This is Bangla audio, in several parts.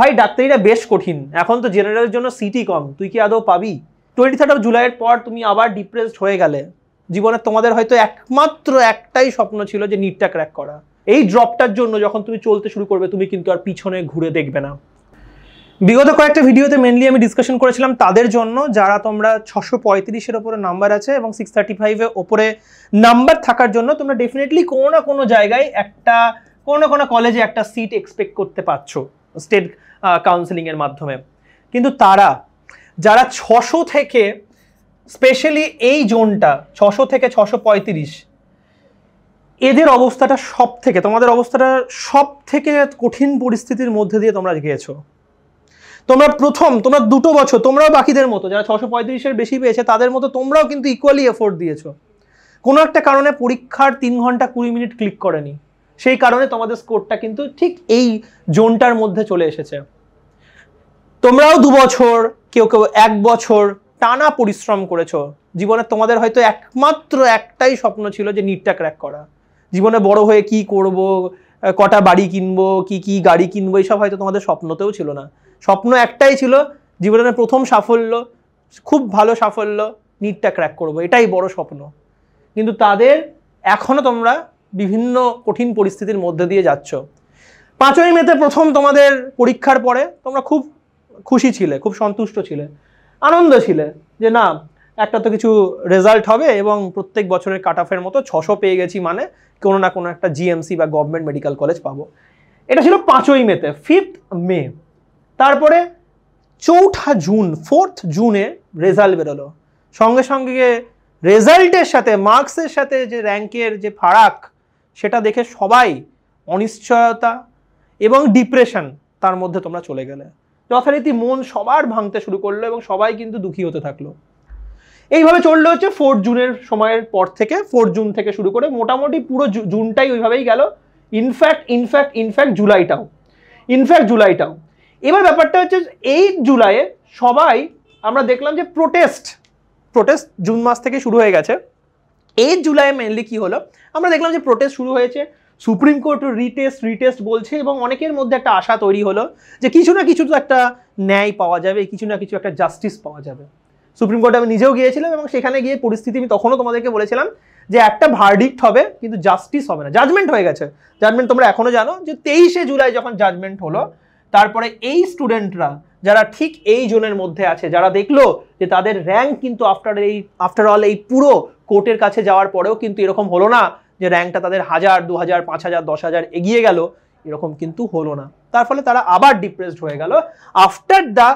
ভাই ডাক্তারিটা বেশ কঠিন এখন তো জেনারেলের জন্য সিটি কম তুই কি আদৌ পাবি টোয়েন্টি থার্ড অফ জুলাইয়ের পর তুমি আবার ডিপ্রেসড হয়ে গেলে জীবনে তোমাদের হয়তো একমাত্র একটাই স্বপ্ন ছিল যে নিটটা ক্র্যাক করা এই ড্রপটার জন্য যখন তুমি চলতে শুরু করবে তুমি কিন্তু আর পিছনে ঘুরে দেখবে না বিগত কয়েকটা ভিডিওতে মেনলি আমি ডিসকাশন করেছিলাম তাদের জন্য যারা তোমরা ছশো পঁয়ত্রিশের ওপরে নাম্বার আছে এবং সিক্স থার্টি ফাইভের ওপরে নাম্বার থাকার জন্য তোমরা ডেফিনেটলি কোনো না কোনো জায়গায় একটা কোনো না কোনো কলেজে একটা সিট এক্সপেক্ট করতে পারছো স্টেট কাউন্সিলিংয়ের uh, মাধ্যমে কিন্তু তারা যারা ছশো থেকে স্পেশালি এই জোনটা ছশো থেকে ছশো পঁয়ত্রিশ এদের অবস্থাটা সব থেকে তোমাদের অবস্থাটা সব থেকে কঠিন পরিস্থিতির মধ্যে দিয়ে তোমরা গিয়েছো তোমরা প্রথম তোমরা দুটো বছর তোমরাও বাকিদের মতো যারা ছশো পঁয়ত্রিশের বেশি পেয়েছে তাদের মতো তোমরাও কিন্তু ইকুয়ালি এফোর্ট দিয়েছো কোনো একটা কারণে পরীক্ষার তিন ঘন্টা কুড়ি মিনিট ক্লিক করেনি সেই কারণে তোমাদের স্কোরটা কিন্তু ঠিক এই জোনটার মধ্যে চলে এসেছে তোমরাও দু বছর কেউ কেউ এক বছর টানা পরিশ্রম করেছো জীবনে তোমাদের হয়তো একমাত্র একটাই স্বপ্ন ছিল যে নিটটা ক্র্যাক করা জীবনে বড় হয়ে কি করব কটা বাড়ি কিনব কি কি গাড়ি কিনবো এইসব হয়তো তোমাদের স্বপ্নতেও ছিল না স্বপ্ন একটাই ছিল জীবনের প্রথম সাফল্য খুব ভালো সাফল্য নিটটা ক্র্যাক করব এটাই বড় স্বপ্ন কিন্তু তাদের এখনও তোমরা বিভিন্ন কঠিন পরিস্থিতির মধ্যে দিয়ে যাচ্ছ পাঁচই মেতে প্রথম তোমাদের পরীক্ষার পরে তোমরা খুব খুশি ছিলে খুব সন্তুষ্ট ছিলে আনন্দ ছিলে যে না একটা তো কিছু রেজাল্ট হবে এবং প্রত্যেক বছরের কাট অফের মতো ছশো পেয়ে গেছি মানে কোনো না কোনো একটা জিএমসি বা গভর্নমেন্ট মেডিকেল কলেজ পাবো এটা ছিল পাঁচই মেতে ফিফথ মে তারপরে চৌঠা জুন ফোর্থ জুনে রেজাল্ট বেরোলো সঙ্গে সঙ্গে রেজাল্টের সাথে মার্কসের সাথে যে র্যাঙ্কের যে ফারাক সেটা দেখে সবাই অনিশ্চয়তা এবং ডিপ্রেশন তার মধ্যে তোমরা চলে গেলে যথারীতি মন সবার ভাঙতে শুরু করলো এবং সবাই কিন্তু দুঃখী হতে থাকলো এইভাবে চললো হচ্ছে ফোর জুনের সময়ের পর থেকে ফোর জুন থেকে শুরু করে মোটামুটি পুরো জুনটাই ওইভাবেই গেল ইনফ্যাক্ট ইনফ্যাক্ট ইনফ্যাক্ট জুলাইটাও ইনফ্যাক্ট জুলাইটাও এবার ব্যাপারটা হচ্ছে এইট জুলাইয়ে সবাই আমরা দেখলাম যে প্রোটেস্ট প্রোটেস্ট জুন মাস থেকে শুরু হয়ে গেছে এই জুলাইয়ে মেনলি কি হলো আমরা দেখলাম যে প্রোটেস্ট শুরু হয়েছে সুপ্রিম কোর্ট রিটেস্ট রিটেস্ট বলছে এবং অনেকের মধ্যে একটা আশা তৈরি হলো যে কিছু না কিছু তো একটা ন্যায় পাওয়া যাবে কিছু না কিছু একটা জাস্টিস পাওয়া যাবে সুপ্রিম কোর্টে আমি নিজেও গিয়েছিলাম এবং সেখানে গিয়ে পরিস্থিতি আমি তখনও তোমাদেরকে বলেছিলাম যে একটা ভার্ডিক্ট হবে কিন্তু জাস্টিস হবে না জাজমেন্ট হয়ে গেছে জাজমেন্ট তোমরা এখনও জানো যে তেইশে জুলাই যখন জাজমেন্ট হলো তারপরে এই স্টুডেন্টরা যারা ঠিক এই জোনের মধ্যে আছে যারা দেখলো যে তাদের র্যাঙ্ক কিন্তু আফটার এই আফটার অল এই পুরো কোর্টের কাছে যাওয়ার পরেও কিন্তু এরকম হলো না যে র্যাঙ্কটা তাদের হাজার দু হাজার পাঁচ হাজার দশ হাজার এগিয়ে গেল এরকম কিন্তু হলো না তার ফলে তারা আবার ডিপ্রেসড হয়ে গেল after the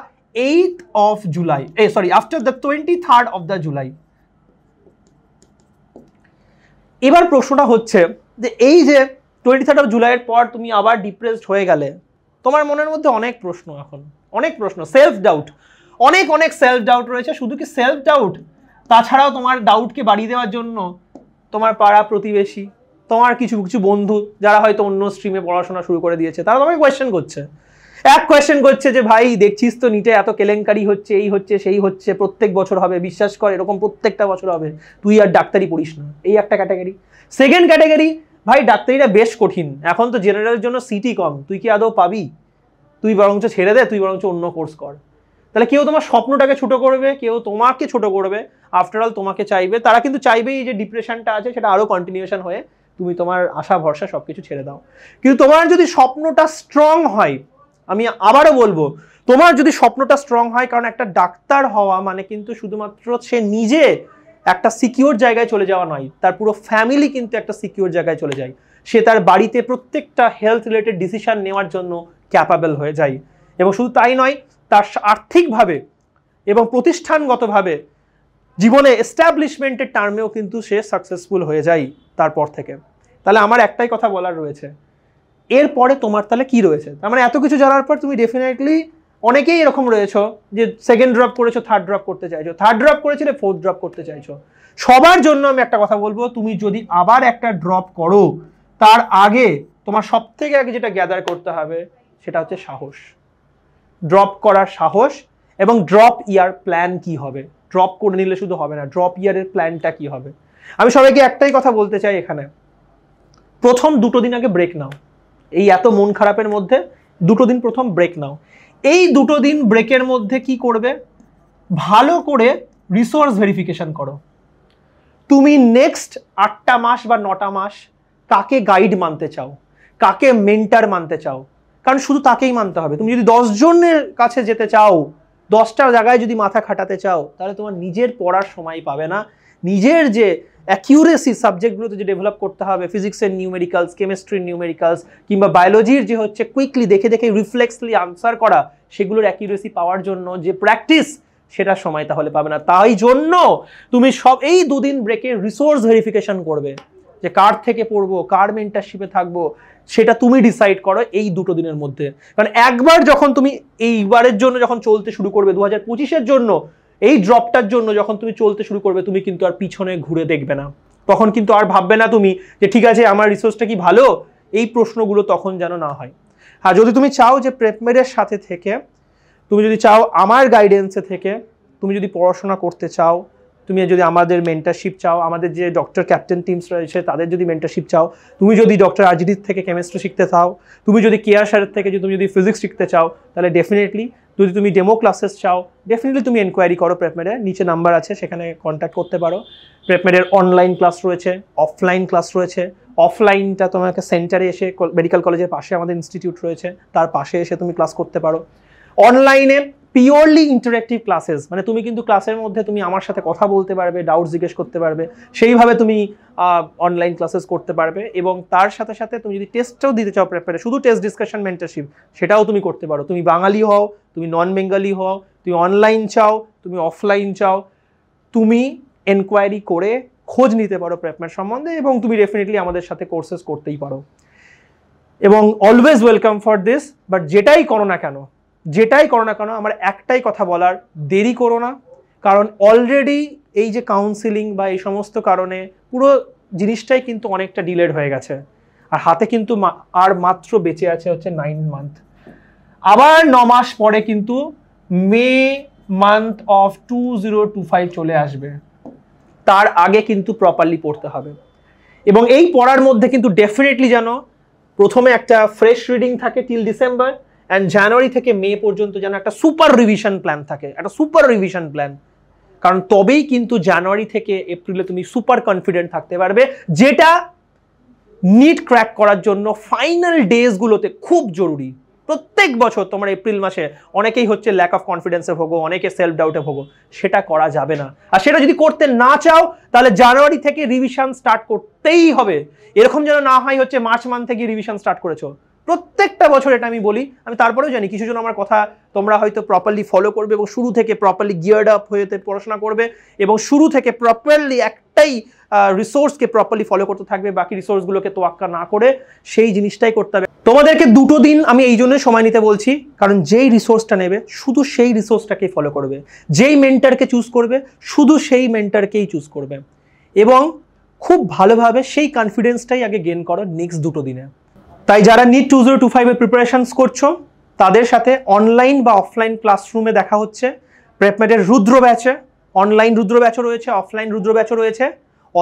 eighth of July এ sorry after the twenty third of the July এবার প্রশ্নটা হচ্ছে যে এই যে টোয়েন্টি থার্ড অফ জুলাইয়ের পর তুমি আবার ডিপ্রেসড হয়ে গেলে তোমার মনের মধ্যে অনেক প্রশ্ন এখন অনেক প্রশ্ন সেলফ ডাউট অনেক অনেক সেলফ ডাউট রয়েছে শুধু কি সেলফ ডাউট তাছাড়াও তোমার ডাউটকে বাড়িয়ে দেওয়ার জন্য তোমার পাড়া প্রতিবেশী তোমার কিছু কিছু বন্ধু যারা হয়তো অন্য স্ট্রিমে পড়াশোনা শুরু করে দিয়েছে তারা তোমাকে কোয়েশ্চেন করছে এক কোয়েশ্চেন করছে যে ভাই দেখছিস তো নিটে এত কেলেঙ্কারি হচ্ছে এই হচ্ছে সেই হচ্ছে প্রত্যেক বছর হবে বিশ্বাস কর এরকম প্রত্যেকটা বছর হবে তুই আর ডাক্তারি পড়িস না এই একটা ক্যাটাগরি সেকেন্ড ক্যাটাগরি ভাই ডাক্তারিটা বেশ কঠিন এখন তো জেনারেলের জন্য সিটি কম তুই কি আদৌ পাবি তুই বরঞ্চ ছেড়ে দে তুই বরঞ্চ অন্য কোর্স কর তাহলে কেউ তোমার স্বপ্নটাকে ছোটো করবে কেউ তোমাকে ছোটো করবে আফটারঅল তোমাকে চাইবে তারা কিন্তু চাইবেই যে ডিপ্রেশনটা আছে সেটা আরও কন্টিনিউশন হয়ে তুমি তোমার আশা ভরসা সব কিছু ছেড়ে দাও কিন্তু তোমার যদি স্বপ্নটা স্ট্রং হয় আমি আবারও বলবো তোমার যদি স্বপ্নটা স্ট্রং হয় কারণ একটা ডাক্তার হওয়া মানে কিন্তু শুধুমাত্র সে নিজে একটা সিকিওর জায়গায় চলে যাওয়া নয় তার পুরো ফ্যামিলি কিন্তু একটা সিকিওর জায়গায় চলে যায় সে তার বাড়িতে প্রত্যেকটা হেলথ রিলেটেড ডিসিশান নেওয়ার জন্য ক্যাপাবেল হয়ে যায় এবং শুধু তাই নয় তার আর্থিকভাবে এবং প্রতিষ্ঠানগতভাবে জীবনে এস্টাবলিশমেন্টের টার্মেও কিন্তু সে সাকসেসফুল হয়ে যায় তারপর থেকে তাহলে আমার একটাই কথা বলার রয়েছে এরপরে তোমার তাহলে কি রয়েছে তার মানে এত কিছু জানার পর তুমি ডেফিনেটলি অনেকেই এরকম রয়েছে যে সেকেন্ড ড্রপ করেছো থার্ড ড্রপ করতে চাইছো থার্ড ড্রপ করেছিলে ফোর্থ ড্রপ করতে চাইছো সবার জন্য আমি একটা কথা বলবো তুমি যদি আবার একটা ড্রপ করো তার আগে তোমার সব থেকে আগে যেটা গ্যাদার করতে হবে সেটা হচ্ছে সাহস ড্রপ করার সাহস এবং ড্রপ ইয়ার প্ল্যান কি হবে ড্রপ করে নিলে শুধু হবে না ড্রপ ইয়ারের প্ল্যানটা কি হবে আমি সবাইকে একটাই কথা বলতে চাই এখানে প্রথম দুটো দিন আগে ব্রেক নাও এই এত মন খারাপের মধ্যে দুটো দিন প্রথম ব্রেক নাও এই দুটো দিন ব্রেকের মধ্যে কি করবে ভালো করে রিসোর্স ভেরিফিকেশন করো তুমি নেক্সট আটটা মাস বা নটা মাস কাকে গাইড মানতে চাও কাকে মেন্টার মানতে চাও কারণ শুধু তাকেই মানতে হবে তুমি যদি দশজনের কাছে যেতে চাও দশটা জায়গায় যদি মাথা খাটাতে চাও তাহলে তোমার নিজের পড়ার সময় পাবে না নিজের যে অ্যাকিউরেসি সাবজেক্টগুলোতে যে ডেভেলপ করতে হবে ফিজিক্সের নিউমেরিক্যালস কেমিস্ট্রির নিউমেরিক্যালস কিংবা বায়োলজির যে হচ্ছে কুইকলি দেখে দেখে রিফ্লেক্সলি আনসার করা সেগুলোর অ্যাকিউরেসি পাওয়ার জন্য যে প্র্যাকটিস সেটা সময় তাহলে পাবে না তাই জন্য তুমি সব এই দুদিন ব্রেকে রিসোর্স ভেরিফিকেশন করবে যে কার থেকে পড়বো কার মেন্টারশিপে থাকবো সেটা তুমি ডিসাইড করো এই দুটো দিনের মধ্যে কারণ একবার যখন তুমি এইবারের জন্য যখন চলতে শুরু করবে দু হাজার পঁচিশের জন্য এই ড্রপটার জন্য যখন তুমি চলতে শুরু করবে তুমি কিন্তু আর পিছনে ঘুরে দেখবে না তখন কিন্তু আর ভাববে না তুমি যে ঠিক আছে আমার রিসোর্সটা কি ভালো এই প্রশ্নগুলো তখন যেন না হয় আর যদি তুমি চাও যে প্রেপমেডের সাথে থেকে তুমি যদি চাও আমার গাইডেন্সে থেকে তুমি যদি পড়াশোনা করতে চাও তুমি যদি আমাদের মেন্টারশিপ চাও আমাদের যে ডক্টর ক্যাপ্টেন টিমস রয়েছে তাদের যদি মেন্টারশিপ চাও তুমি যদি ডক্টর আরজিডির থেকে কেমিস্ট্রি শিখতে চাও তুমি যদি কেয়ার স্যারের থেকে যদি তুমি যদি ফিজিক্স শিখতে চাও তাহলে ডেফিনেটলি যদি তুমি ডেমো ক্লাসেস চাও ডেফিনেটলি তুমি এনকোয়ারি করো প্রেপমেডের নিচে নাম্বার আছে সেখানে কন্ট্যাক্ট করতে পারো প্রেপমেডের অনলাইন ক্লাস রয়েছে অফলাইন ক্লাস রয়েছে অফলাইনটা তোমাকে সেন্টারে এসে মেডিকেল কলেজের পাশে আমাদের ইনস্টিটিউট রয়েছে তার পাশে এসে তুমি ক্লাস করতে পারো অনলাইনে পিওরলি ইন্টারেক্টিভ ক্লাসেস মানে তুমি কিন্তু ক্লাসের মধ্যে তুমি আমার সাথে কথা বলতে পারবে ডাউট জিজ্ঞেস করতে পারবে সেইভাবে তুমি অনলাইন ক্লাসেস করতে পারবে এবং তার সাথে সাথে তুমি যদি টেস্টটাও দিতে চাও প্রেপারে শুধু টেস্ট ডিসকাশন মেন্টারশিপ সেটাও তুমি করতে পারো তুমি বাঙালি হও তুমি নন বেঙ্গালি হও তুমি অনলাইন চাও তুমি অফলাইন চাও তুমি এনকোয়ারি করে খোঁজ নিতে পারো প্রেপার সম্বন্ধে এবং তুমি ডেফিনেটলি আমাদের সাথে কোর্সেস করতেই পারো এবং always welcome for this but যেটাই করো না কেন যেটাই করো না কেন আমার একটাই কথা বলার দেরি করো না কারণ অলরেডি এই যে কাউন্সিলিং বা এই সমস্ত কারণে পুরো জিনিসটাই কিন্তু অনেকটা ডিলেড হয়ে গেছে আর হাতে কিন্তু আর মাত্র বেঁচে আছে হচ্ছে নাইন মান্থ আবার ন মাস পরে কিন্তু May month of two zero two five চলে আসবে তার আগে কিন্তু প্রপারলি পড়তে হবে এবং এই পড়ার মধ্যে কিন্তু ডেফিনেটলি যেন প্রথমে একটা ফ্রেশ রিডিং থাকে টিল ডিসেম্বর অ্যান্ড জানুয়ারি থেকে মে পর্যন্ত যেন একটা সুপার রিভিশন প্ল্যান থাকে একটা সুপার রিভিশন প্ল্যান কারণ তবেই কিন্তু জানুয়ারি থেকে এপ্রিলে তুমি সুপার কনফিডেন্ট থাকতে পারবে যেটা নিট ক্র্যাক করার জন্য ফাইনাল ডেজগুলোতে খুব জরুরি প্রত্যেক বছর তোমার এপ্রিল মাসে অনেকেই হচ্ছে ল্যাক অফ কনফিডেন্সে ভোগো অনেকে সেলফ ডাউটে ভোগো সেটা করা যাবে না আর সেটা যদি করতে না চাও তাহলে জানুয়ারি থেকে রিভিশন স্টার্ট করতেই হবে এরকম যেন না হয় হচ্ছে মার্চ মান্থ থেকে রিভিশন স্টার্ট করেছো প্রত্যেকটা বছর এটা আমি বলি আমি তারপরেও জানি কিছু জন আমার কথা তোমরা হয়তো প্রপারলি ফলো করবে এবং শুরু থেকে প্রপারলি গিয়ার্ড আপ হয়ে পড়াশোনা করবে এবং শুরু থেকে প্রপারলি একটাই রিসোর্সকে প্রপারলি ফলো করতে থাকবে বাকি রিসোর্সগুলোকে তোয়াক্কা না করে সেই জিনিসটাই করতে হবে তোমাদেরকে দুটো দিন আমি এই জন্যই সময় নিতে বলছি কারণ যেই রিসোর্সটা নেবে শুধু সেই রিসোর্সটাকেই ফলো করবে যেই মেন্টারকে চুজ করবে শুধু সেই মেন্টারকেই চুজ করবে এবং খুব ভালোভাবে সেই কনফিডেন্সটাই আগে গেন করো নেক্সট দুটো দিনে তাই যারা নিট টু জিরো টু ফাইভের প্রিপারেশানস করছো তাদের সাথে অনলাইন বা অফলাইন ক্লাসরুমে দেখা হচ্ছে প্রেপমেটের রুদ্র ব্যাচে অনলাইন রুদ্র ব্যাচও রয়েছে অফলাইন রুদ্র ব্যাচও রয়েছে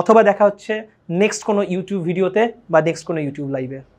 অথবা দেখা হচ্ছে নেক্সট কোনো ইউটিউব ভিডিওতে বা নেক্সট কোনো ইউটিউব লাইভে